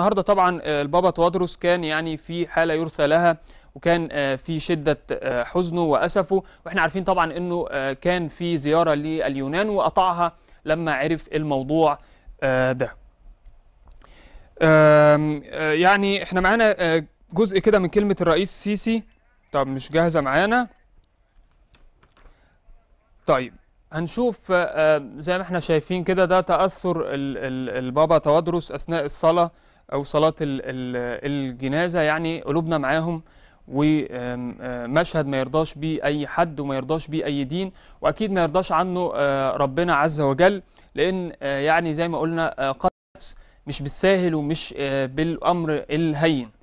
النهارده طبعا آه، البابا توادروس كان يعني في حاله يرثى لها وكان آه، في شده آه، حزنه واسفه واحنا عارفين طبعا انه كان في زياره لليونان وقطعها لما عرف الموضوع ده يعني احنا معانا جزء كده من كلمه الرئيس سيسي طب مش جاهزه معانا طيب هنشوف زي ما احنا شايفين كده ده تأثر البابا توادروس أثناء الصلاة أو صلاة الجنازة يعني قلوبنا معاهم ومشهد ما يرضاش بيه أي حد وما يرضاش بيه أي دين وأكيد ما يرضاش عنه آه، ربنا عز وجل لأن آه، يعني زي ما قلنا آه، قتل مش بالساهل ومش بالأمر الهين